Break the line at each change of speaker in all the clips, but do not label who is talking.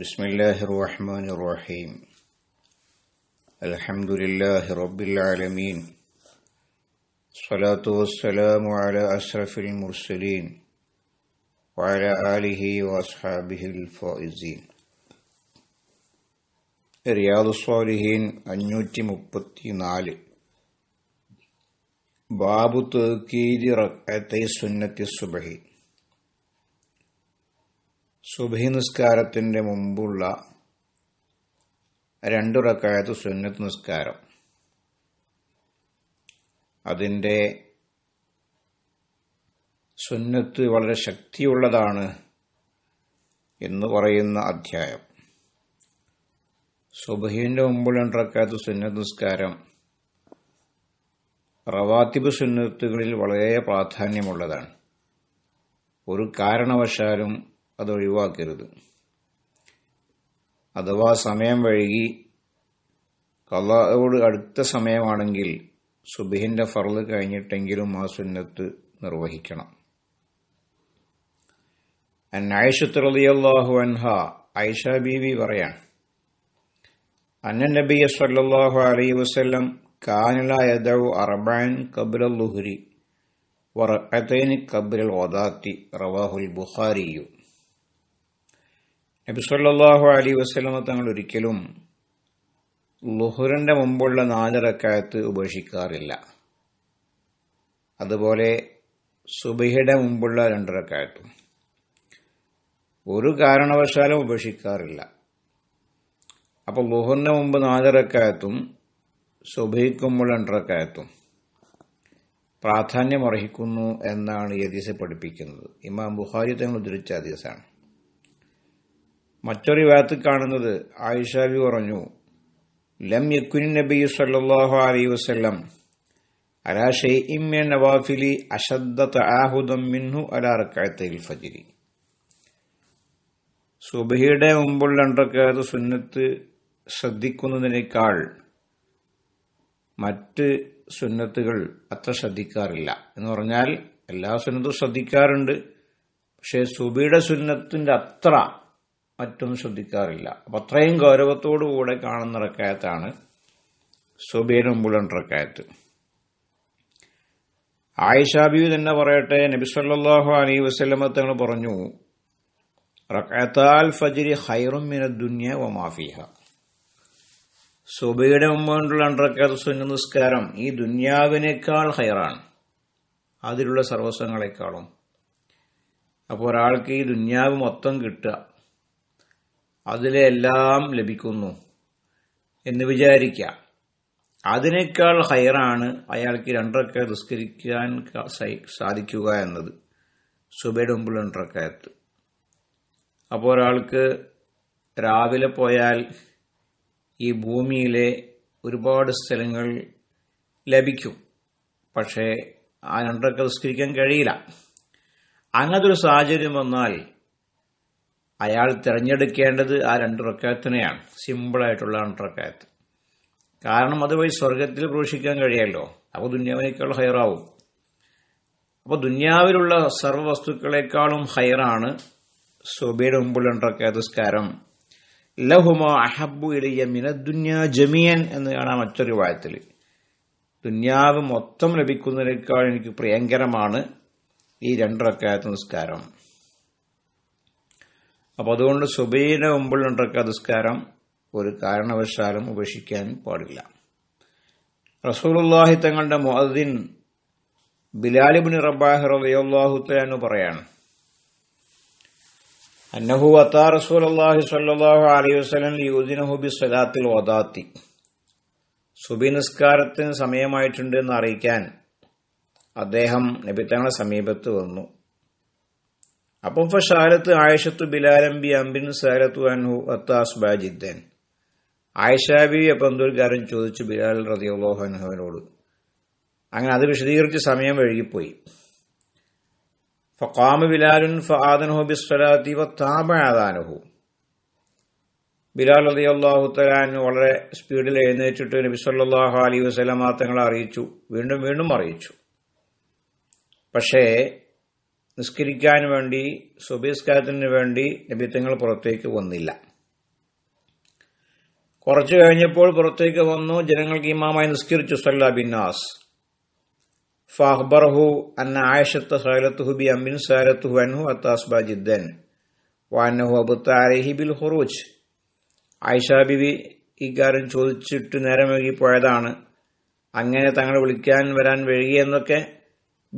بسم الله الرحمن الرحيم الحمد لله رب العالمين الصلاة والسلام على أشرف المرسلين وعلى آله وأصحابه الفائزين رياض الصالحين أنيوتي مبتي نالي باب تأكيد ركعتي سنة الصبحي സുബഹി മുമ്പുള്ള രണ്ടുറക്കായത് സുന്നത്ത് നിസ്കാരം അതിൻ്റെ സുന്നത്ത് വളരെ ശക്തിയുള്ളതാണ് എന്ന് പറയുന്ന അധ്യായം സുബഹീൻ്റെ മുമ്പുള്ള രണ്ടുറക്കായത് സുന്നത്ത് നിസ്കാരം റവാത്തിബ് സുന്നത്തുകളിൽ വളരെ പ്രാധാന്യമുള്ളതാണ് ഒരു കാരണവശാലും ഒഴിവാക്കരുത് അഥവാ സമയം വഴുകി കള്ളയോട് അടുത്ത സമയമാണെങ്കിൽ സുബിഹിന്റെ ഫറല് കഴിഞ്ഞിട്ടെങ്കിലും ആ സുന്നത്ത് നിർവഹിക്കണം അന്നായിഷത്തുറലിയല്ലാഹു അൻഹ ഐഷ ബീവി പറയാൻ അന്ന നബിയ സല്ലാഹു അലൈ വസ്ലം കാനല യദവ് അറബാൻ കബുലുഹുരി വറക്കത്തേന് കബുൽ ഒദാത്തി റവാഹുൽ ബുഖാരിയു നബിസ്വല്ലാഹു അലി വസ്ലമ തങ്ങൾ ഒരിക്കലും ലുഹുറിന്റെ മുമ്പുള്ള നാലിറക്കായത്ത് ഉപേക്ഷിക്കാറില്ല അതുപോലെ സുബിഹയുടെ മുമ്പുള്ള രണ്ടിറക്കായത്തും ഒരു കാരണവശാലും ഉപേക്ഷിക്കാറില്ല അപ്പോൾ ലുഹുറിന്റെ മുമ്പ് നാലിറക്കായത്തും സുബിഹിക്ക് മുമ്പുള്ള രണ്ടിറക്കായത്തും പ്രാധാന്യം അർഹിക്കുന്നു എന്നാണ് ഈ ഹദീസ് പഠിപ്പിക്കുന്നത് ഇമാം ബുഹാരി തങ്ങൾ ഉദ്ധരിച്ച ഹദീസാണ് മറ്റൊരു വാത്ത് കാണുന്നത് ആയിഷാബി പറഞ്ഞു ലം യക്കുനി നബി സല്ലാഹു അലൈ വസ്ലം നവാഫിലി മിൻഹു സുബഹിയുടെ മുമ്പുള്ള രണ്ടക്കാത്ത സുന്നത്ത് ശ്രദ്ധിക്കുന്നതിനേക്കാൾ മറ്റ് സുന്നത്തുകൾ അത്ര ശ്രദ്ധിക്കാറില്ല എന്ന് പറഞ്ഞാൽ എല്ലാ സുന്നത്തും ശ്രദ്ധിക്കാറുണ്ട് പക്ഷേ സുബിയുടെ സുന്നത്തിന്റെ അത്ര മറ്റും ശ്രദ്ധിക്കാറില്ല അപ്പം അത്രയും ഗൗരവത്തോടുകൂടെ കാണുന്ന റക്കായത്താണ് സുബീനും ബുലൻ റക്കായത്ത് ആയിഷാബി തന്നെ പറയട്ടെ നബിസ്വല്ലാഹു അലൈ വസ്ലമത്തങ്ങൾ പറഞ്ഞു റക്കാത്താൽ ഫജിരി ഹൈറും മിന ദുന്യ വ മാഫിഹ സുബയുടെ മുമ്പോട്ടുള്ള അണ്ടറക്കാത്ത സുന്ന നിസ്കാരം ഈ ദുന്യാവിനേക്കാൾ ഹൈറാണ് അതിലുള്ള സർവസ്വങ്ങളെക്കാളും അപ്പോൾ ഒരാൾക്ക് ഈ ദുന്യാവ് മൊത്തം കിട്ടുക അതിലെ എല്ലാം ലഭിക്കുന്നു എന്ന് വിചാരിക്കുക അതിനേക്കാൾ ഹയറാണ് അയാൾക്ക് രണ്ടൊക്കെ നിസ്കരിക്കാൻ സാധിക്കുക എന്നത് സുബയുടെ മുമ്പിൽ അപ്പോൾ ഒരാൾക്ക് രാവിലെ പോയാൽ ഈ ഭൂമിയിലെ ഒരുപാട് സ്ഥലങ്ങൾ ലഭിക്കും പക്ഷേ ആ രണ്ടൊക്കെ നിസ്കരിക്കാൻ കഴിയില്ല അങ്ങനത്തെ ഒരു സാഹചര്യം വന്നാൽ അയാൾ തിരഞ്ഞെടുക്കേണ്ടത് ആ രണ്ട് റക്കായത്തിനെയാണ് സിമ്പിളായിട്ടുള്ള രണ്ട് റക്കായത്ത് കാരണം അതുവഴി സ്വർഗത്തിൽ പ്രവേശിക്കാൻ കഴിയല്ലോ അപ്പോൾ ദുന്യാവിനേക്കാൾ ഹയറാവും അപ്പോൾ ദുന്യാവിലുള്ള സർവ്വവസ്തുക്കളെക്കാളും ഹയറാണ് സുബയുടെ രണ്ട് രണ്ടറക്കാത്ത സ്കാരം ലഹുമ അഹബു ഇലയ്യ മിന ജമിയൻ എന്ന് കാണാം മറ്റൊരു വായത്തിൽ ദുന്യാവ് മൊത്തം ലഭിക്കുന്നതിനേക്കാൾ എനിക്ക് പ്രിയങ്കരമാണ് ഈ രണ്ടറക്കാത്ത നിസ്കാരം അപ്പോൾ അതുകൊണ്ട് സുബൈയുടെ മുമ്പിൽ നടക്ക ഒരു കാരണവശാലും ഉപേക്ഷിക്കാൻ പാടില്ല റസൂൽഹി തങ്ങളുടെ മുഅദ്ദിൻ ബിലാലിബിൻ റബ്ബാഹ് പറയാണ് അന്നഹു അത്താ റസൂലുല്ലാഹി സ്വല്ലല്ലാഹു അലൈഹി വസല്ലം വദാത്തി സുബി നിസ്കാരത്തിന് സമയമായിട്ടുണ്ട് എന്ന് അറിയിക്കാൻ അദ്ദേഹം നബി തങ്ങളുടെ സമീപത്ത് വന്നു അപ്പൊ ഫഷാലത്ത് ആയിഷത്തു ബിലാലംബി അംബിൻ സാരത്തു അൻഹു അത്താസ് ബാജിദ്ദൻ ആയിഷാബി അപ്പം എന്തൊരുകാരൻ ചോദിച്ചു ബിലാൽ റതിയുള്ളോഹു അൻഹുവിനോട് അങ്ങനെ അത് വിശദീകരിച്ച് സമയം വഴുകിപ്പോയി ഫഖാമ ബിലാലുൻ ഫാദൻഹു ബിസ്വലാത്തി വത്താബാദാനുഹു ബിലാൽ അള്ളാഹു തലാൻ വളരെ സ്പീഡിൽ എഴുന്നേറ്റിട്ട് നബി സല്ലാഹു അലൈഹി വസ്ലാം മാത്രങ്ങളെ അറിയിച്ചു വീണ്ടും വീണ്ടും അറിയിച്ചു പക്ഷേ നിസ്കരിക്കാൻ വേണ്ടി സുബിസ്കാരത്തിന് വേണ്ടി നബിത്തങ്ങൾ പുറത്തേക്ക് വന്നില്ല കുറച്ചു കഴിഞ്ഞപ്പോൾ പുറത്തേക്ക് വന്നു ജനങ്ങൾക്ക് ഇമാമായി നിസ്കരിച്ചു സല്ല ബിന്നാസ് ഫാഹ്ബർഹു അന്ന ആയഷത്ത് സഹലത്തുഹു ബി അമ്മിൻ സഹലത്തുഹു അനുഹു അത്താസ്ബ ജിദ്ദൻ വാനഹു അബുത്താരഹി ബിൽ ഹുറൂജ് ആയിഷ ബിബി ഇക്കാര്യം ചോദിച്ചിട്ട് നേരം പോയതാണ് അങ്ങനെ തങ്ങൾ വിളിക്കാൻ വരാൻ വഴുകിയെന്നൊക്കെ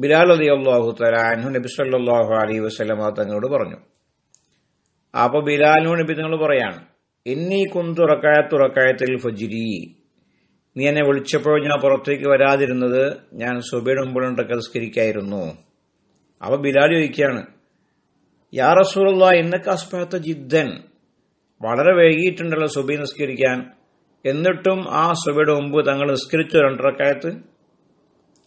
ബിലാൽ അലി അള്ളാഹു തലാൻഹു നബി സല്ലാഹു അലി വസ്ലമ തങ്ങളോട് പറഞ്ഞു അപ്പോൾ ബിലാലിനു നബി തങ്ങൾ പറയാണ് എന്നീ കുന്തുറക്കായത്തുറക്കായത്തിൽ ഫജിരി നീ എന്നെ വിളിച്ചപ്പോൾ ഞാൻ പുറത്തേക്ക് വരാതിരുന്നത് ഞാൻ സുബയുടെ മുമ്പിൽ നിസ്കരിക്കായിരുന്നു അപ്പോൾ ബിലാൽ ചോദിക്കുകയാണ് യാ റസൂലുള്ള എന്നൊക്കെ അസ്ബാത്ത ജിദ്ദൻ വളരെ വൈകിയിട്ടുണ്ടല്ലോ സുബി നിസ്കരിക്കാൻ എന്നിട്ടും ആ സുബയുടെ മുമ്പ് തങ്ങൾ നിസ്കരിച്ചു രണ്ടരക്കായത്ത്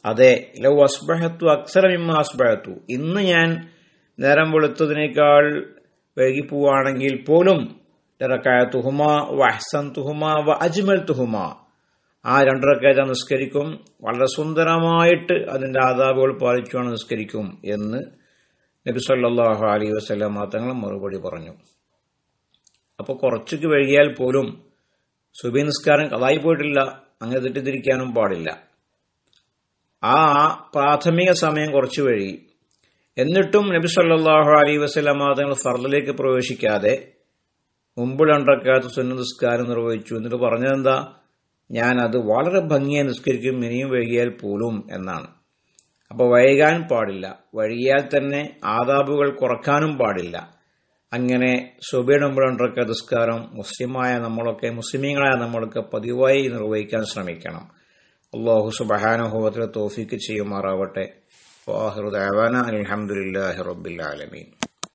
അതെ ലൗ അസ്ബഹത്തു അക്സരമിമ്മ അസ്ബഹത്തു ഇന്ന് ഞാൻ നേരം വെളുത്തതിനേക്കാൾ വൈകി പോവാണെങ്കിൽ പോലും തുഹുമ വഹ്സൻ തുഹുമ വ അജ്മൽ തുഹുമ ആ രണ്ടരക്കാഴ്ച നിസ്കരിക്കും വളരെ സുന്ദരമായിട്ട് അതിന്റെ ആദാബുകൾ പാലിച്ചുകൊണ്ട് നിസ്കരിക്കും എന്ന് നബി സല്ലല്ലാഹു അലൈ വസ്ലാം തങ്ങൾ മറുപടി പറഞ്ഞു അപ്പോൾ കുറച്ചൊക്കെ വൈകിയാൽ പോലും സുബി നിസ്കാരം കഥായി പോയിട്ടില്ല അങ്ങനെ തെറ്റിദ്ധരിക്കാനും പാടില്ല ആ പ്രാഥമിക സമയം കുറച്ചു വഴുകി എന്നിട്ടും നബി സല്ലാഹു അലൈ വസ്ലാം തങ്ങൾ ഫർദിലേക്ക് പ്രവേശിക്കാതെ മുമ്പ് രണ്ടക്കാത്ത സുന്ന നിസ്കാരം നിർവഹിച്ചു എന്നിട്ട് പറഞ്ഞതെന്താ ഞാൻ അത് വളരെ ഭംഗിയായി നിസ്കരിക്കും ഇനിയും വൈകിയാൽ പോലും എന്നാണ് അപ്പോൾ വൈകാൻ പാടില്ല വൈകിയാൽ തന്നെ ആദാബുകൾ കുറക്കാനും പാടില്ല അങ്ങനെ സുബൈഡ് മുമ്പ് രണ്ടക്ക നിസ്കാരം മുസ്ലിമായ നമ്മളൊക്കെ മുസ്ലിമീങ്ങളായ നമ്മളൊക്കെ പതിവായി നിർവഹിക്കാൻ ശ്രമിക്കണം അള്ളാഹു സുബഹാനുഭവത്തിന് തോഫിക്ക് ചെയ്യുമാറാവട്ടെ വാഹിറുദാന റബ്ബിൽ ആലമീൻ